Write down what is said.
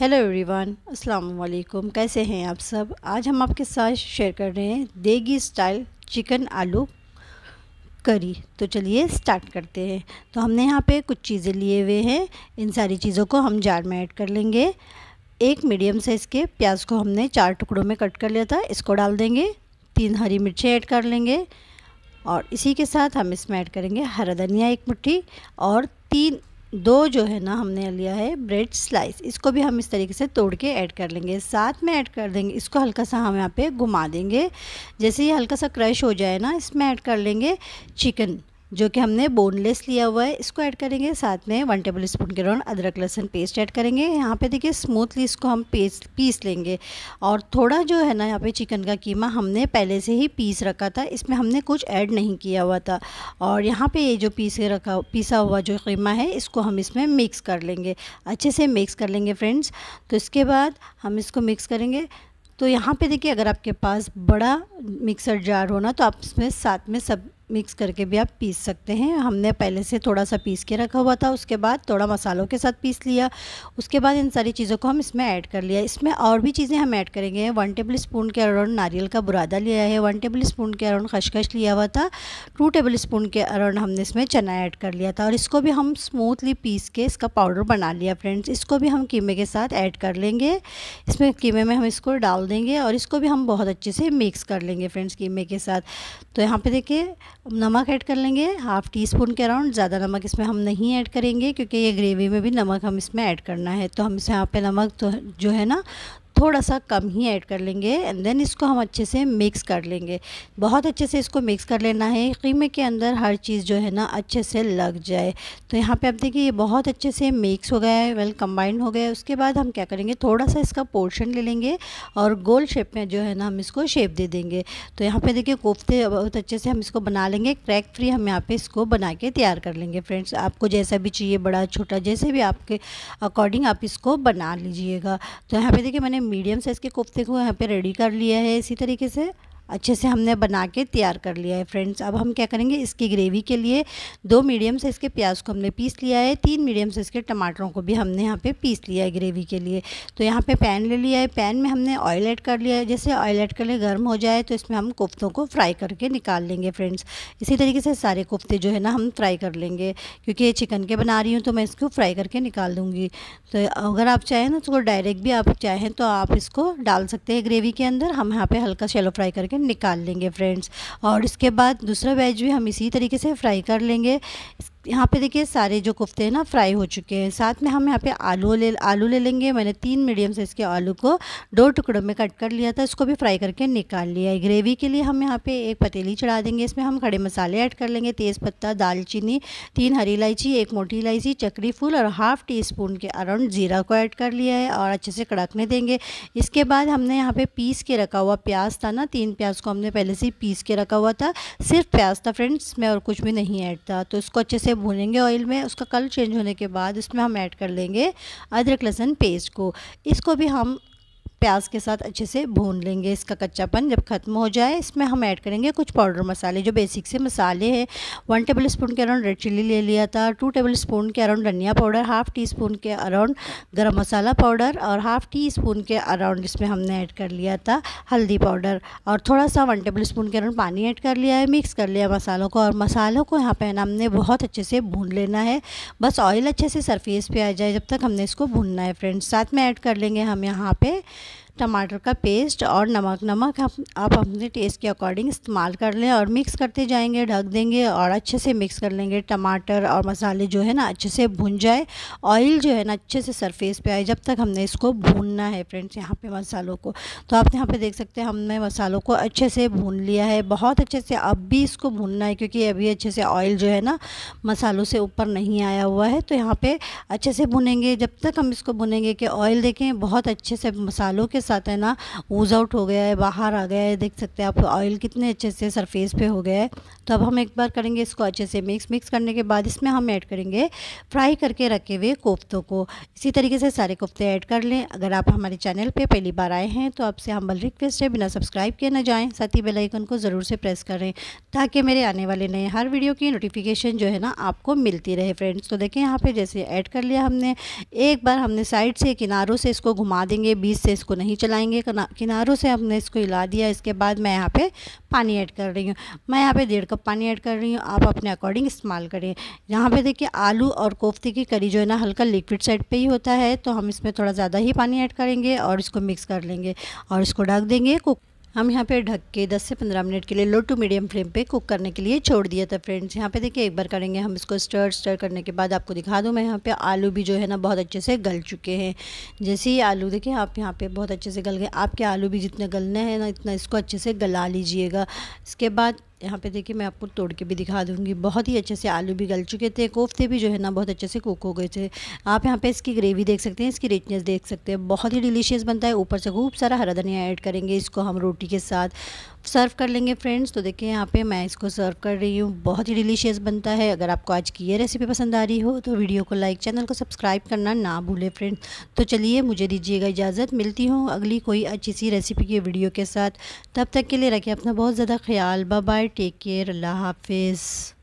hello everyone अस्सलाम वालेकुम कैसे हैं आप सब आज हम आपके साथ शेयर कर रहे हैं देगी स्टाइल चिकन आलू करी तो चलिए स्टार्ट करते हैं तो हमने यहाँ पे कुछ चीज़ें लिए हुए हैं इन सारी चीज़ों को हम जार में ऐड कर लेंगे एक मीडियम साइज़ के प्याज को हमने चार टुकड़ों में कट कर लिया था इसको डाल देंगे तीन हरी मिर्चें ऐड कर लेंगे और इसी के साथ हम इसमें ऐड करेंगे हरा धनिया एक मुट्ठी और तीन दो जो है ना हमने लिया है ब्रेड स्लाइस इसको भी हम इस तरीके से तोड़ के ऐड कर लेंगे साथ में ऐड कर देंगे इसको हल्का सा हम यहाँ पे घुमा देंगे जैसे ये हल्का सा क्रश हो जाए ना इसमें ऐड कर लेंगे चिकन जो कि हमने बोनलेस लिया हुआ है इसको ऐड करेंगे साथ में वन टेबल स्पून के राउंड अदरक लहसन पेस्ट ऐड करेंगे यहाँ पे देखिए स्मूथली इसको हम पेस्ट पीस लेंगे और थोड़ा जो है ना यहाँ पे चिकन का कीमा हमने पहले से ही पीस रखा था इसमें हमने कुछ ऐड नहीं किया हुआ था और यहाँ पे ये जो पीस रखा पीसा हुआ जो कीमा है इसको हम इसमें मिक्स कर लेंगे अच्छे से मिक्स कर लेंगे फ्रेंड्स तो इसके बाद हम इसको मिक्स करेंगे तो यहाँ पे देखिए अगर आपके पास बड़ा मिक्सर जार हो ना तो आप इसमें साथ में सब मिक्स करके भी आप पीस सकते हैं हमने पहले से थोड़ा सा पीस के रखा हुआ था उसके बाद थोड़ा मसालों के साथ पीस लिया उसके बाद इन सारी चीज़ों को हम इसमें ऐड कर लिया इसमें और भी चीज़ें हम ऐड करेंगे वन टेबल स्पून के अराउंड नारियल का बुरादा लिया है वन टेबल स्पून के अराउंड खशखश लिया हुआ था टू टेबल स्पून के अराउंड हमने इसमें चना ऐड कर लिया था और इसको भी हम स्मूथली पीस के इसका पाउडर बना लिया फ्रेंड्स इसको भी हम कीमे के साथ ऐड कर लेंगे इसमें कीमे में हम इसको डाल देंगे और इसको भी हम बहुत अच्छे से मिक्स कर लेंगे फ्रेंड्स कीमे के साथ तो यहाँ पर देखिए नमक ऐड कर लेंगे हाफ़ टी स्पून के अराउंड ज़्यादा नमक इसमें हम नहीं ऐड करेंगे क्योंकि ये ग्रेवी में भी नमक हम इसमें ऐड करना है तो हम इसमें यहाँ पे नमक तो जो है ना थोड़ा सा कम ही ऐड कर लेंगे एंड देन इसको हम अच्छे से मिक्स कर लेंगे बहुत अच्छे से इसको मिक्स कर लेना है कीमे के अंदर हर चीज़ जो है ना अच्छे से लग जाए तो यहाँ पे आप देखिए ये बहुत अच्छे से मिक्स हो गया है वेल कम्बाइंड हो गया है उसके बाद हम क्या करेंगे थोड़ा सा इसका पोर्शन ले लेंगे और गोल शेप में जो है ना हम इसको शेप दे देंगे तो यहाँ पर देखिए कोफ्ते बहुत अच्छे से हम इसको बना लेंगे क्रैक फ्री हम यहाँ पर इसको बना के तैयार कर लेंगे फ्रेंड्स आपको जैसा भी चाहिए बड़ा छोटा जैसे भी आपके अकॉर्डिंग आप इसको बना लीजिएगा तो यहाँ पर देखिए मैंने मीडियम साइज़ के कोफ्ते को यहाँ पे रेडी कर लिया है इसी तरीके से अच्छे से हमने बना के तैयार कर लिया है फ्रेंड्स अब हम क्या करेंगे इसकी ग्रेवी के लिए दो मीडियम से इसके प्याज को हमने पीस लिया है तीन मीडियम से इसके टमाटरों को भी हमने यहाँ पे पीस लिया है ग्रेवी के लिए तो यहाँ पे पैन ले लिया है पैन में हमने ऑयल ऐड कर लिया है जैसे ऑयल ऐड कर ले गर्म हो जाए तो इसमें हम कोफ्तों को फ्राई करके निकाल लेंगे फ्रेंड्स इसी तरीके से सारे कोफ्ते जो है ना हम फ्राई कर लेंगे क्योंकि ये चिकन के बना रही हूँ तो मैं इसको फ्राई करके निकाल दूँगी तो अगर आप चाहें ना उसको तो डायरेक्ट भी आप चाहें तो आप इसको डाल सकते हैं ग्रेवी के अंदर हम यहाँ पर हल्का शेलो फ्राई करके निकाल लेंगे फ्रेंड्स और इसके बाद दूसरा वेज भी हम इसी तरीके से फ्राई कर लेंगे यहाँ पे देखिए सारे जो कोफ्ते हैं ना फ्राई हो चुके हैं साथ में हम यहाँ पे आलू ले आलू ले लेंगे मैंने तीन मीडियम साइज़ के आलू को दो टुकड़ों में कट कर लिया था इसको भी फ्राई करके निकाल लिया है ग्रेवी के लिए हम यहाँ पे एक पतीली चढ़ा देंगे इसमें हम खड़े मसाले ऐड कर लेंगे तेज़पत्ता दालचीनी तीन हरी इलायची एक मोटी इलायची चकड़ी फूल और हाफ़ टी स्पून के अराउंड ज़ीरा को ऐड कर लिया है और अच्छे से कड़कने देंगे इसके बाद हमने यहाँ पर पीस के रखा हुआ प्याज था ना तीन प्याज को हमने पहले से पीस के रखा हुआ था सिर्फ प्याज था फ्रेंड्स में और कुछ भी नहीं ऐड था तो इसको अच्छे से इसे भूनेंगे ऑयल में उसका कलर चेंज होने के बाद इसमें हम ऐड कर लेंगे अदरक लहसुन पेस्ट को इसको भी हम प्याज के साथ अच्छे से भून लेंगे इसका कच्चापन जब ख़त्म हो जाए इसमें हम ऐड करेंगे कुछ पाउडर मसाले जो बेसिक से मसाले हैं वन टेबल स्पून के अराउंड रेड चिली ले लिया था टू टेबल स्पून के अराउंड धनिया पाउडर हाफ़ टी स्पून के अराउंड गरम मसाला पाउडर और हाफ़ टी स्पून के अराउंड इसमें हमने ऐड कर लिया था हल्दी पाउडर और थोड़ा सा वन टेबल स्पून के अराउंड पानी ऐड कर लिया है मिक्स कर लिया मसालों को और मसालों को यहाँ पर हमने बहुत अच्छे से भून लेना है बस ऑयल अच्छे से सरफेस पर आ जाए जब तक हमने इसको भूनना है फ्रेंड्स साथ में ऐड कर लेंगे हम यहाँ पर टमाटर का पेस्ट और नमक नमक आप अपने टेस्ट के अकॉर्डिंग इस्तेमाल कर लें और मिक्स करते जाएंगे ढक देंगे और अच्छे से मिक्स कर लेंगे टमाटर और मसाले जो है ना अच्छे से भून जाए ऑयल जो है ना अच्छे से सरफेस पे आए जब तक हमने इसको भूनना है फ्रेंड्स यहाँ पे मसालों को तो आप यहाँ पर देख सकते हैं हमने मसालों को अच्छे से भून लिया है बहुत अच्छे से अब भी इसको भूनना है क्योंकि अभी अच्छे से ऑयल जो है ना मसालों से ऊपर नहीं आया हुआ है तो यहाँ पर अच्छे से भुनेंगे जब तक हम इसको भुनेंगे कि ऑयल देखें बहुत अच्छे से मसालों के साथ है ना ऊज आउट हो गया है बाहर आ गया है देख सकते हैं आप ऑयल कितने अच्छे से सरफेस पे हो गया है तो अब हम एक बार करेंगे इसको अच्छे से मिक्स मिक्स करने के बाद इसमें हम ऐड करेंगे फ्राई करके रखे हुए कोफ्तों को इसी तरीके से सारे कोफ्ते ऐड कर लें अगर आप हमारे चैनल पर पहली बार आए हैं तो आपसे बल रिक्वेस्ट है बिना सब्सक्राइब किए ना जाएँ साथ ही बेलाइकन को ज़रूर से प्रेस करें ताकि मेरे आने वाले नए हर वीडियो की नोटिफिकेशन जो है ना आपको मिलती रहे फ्रेंड्स तो देखें यहाँ पर जैसे ऐड कर लिया हमने एक बार हमने साइड से किनारों से इसको घुमा देंगे बीच से इसको नहीं चलाएंगे किनारों से हमने इसको हिला दिया इसके बाद मैं यहाँ पे पानी ऐड कर रही हूँ मैं यहाँ पे डेढ़ कप पानी ऐड कर रही हूँ आप अपने अकॉर्डिंग इस्तेमाल करें यहाँ पे देखिए आलू और कोफ्ते की करी जो है ना हल्का लिक्विड साइड पे ही होता है तो हम इसमें थोड़ा ज़्यादा ही पानी ऐड करेंगे और इसको मिक्स कर लेंगे और इसको ढक देंगे कुक हम यहाँ पे ढक के 10 से 15 मिनट के लिए लो टू मीडियम फ्लेम पे कुक करने के लिए छोड़ दिया था फ्रेंड्स यहाँ पे देखिए एक बार करेंगे हम इसको स्टर स्टर करने के बाद आपको दिखा दूँ मैं यहाँ पे आलू भी जो है ना बहुत अच्छे से गल चुके हैं जैसे ही आलू देखिए आप यहाँ पर बहुत अच्छे से गल गए आपके आलू भी जितने गलने हैं ना इतना इसको अच्छे से गला लीजिएगा इसके बाद यहाँ पे देखिए मैं आपको तोड़ के भी दिखा दूँगी बहुत ही अच्छे से आलू भी गल चुके थे कोफ्ते भी जो है ना बहुत अच्छे से कुक हो गए थे आप यहाँ पे इसकी ग्रेवी देख सकते हैं इसकी रिचनेस देख सकते हैं बहुत ही डिलीशियस बनता है ऊपर से खूब सारा हरा धनिया ऐड करेंगे इसको हम रोटी के साथ सर्व कर लेंगे फ्रेंड्स तो देखिए यहाँ पे मैं इसको सर्व कर रही हूँ बहुत ही डिलीशियस बनता है अगर आपको आज की ये रेसिपी पसंद आ रही हो तो वीडियो को लाइक चैनल को सब्सक्राइब करना ना भूलें फ्रेंड्स तो चलिए मुझे दीजिएगा इजाज़त मिलती हूँ अगली कोई अच्छी सी रेसिपी की वीडियो के साथ तब तक के लिए रखें अपना बहुत ज़्यादा ख्याल बाय टेक केयर अल्लाह हाफिज़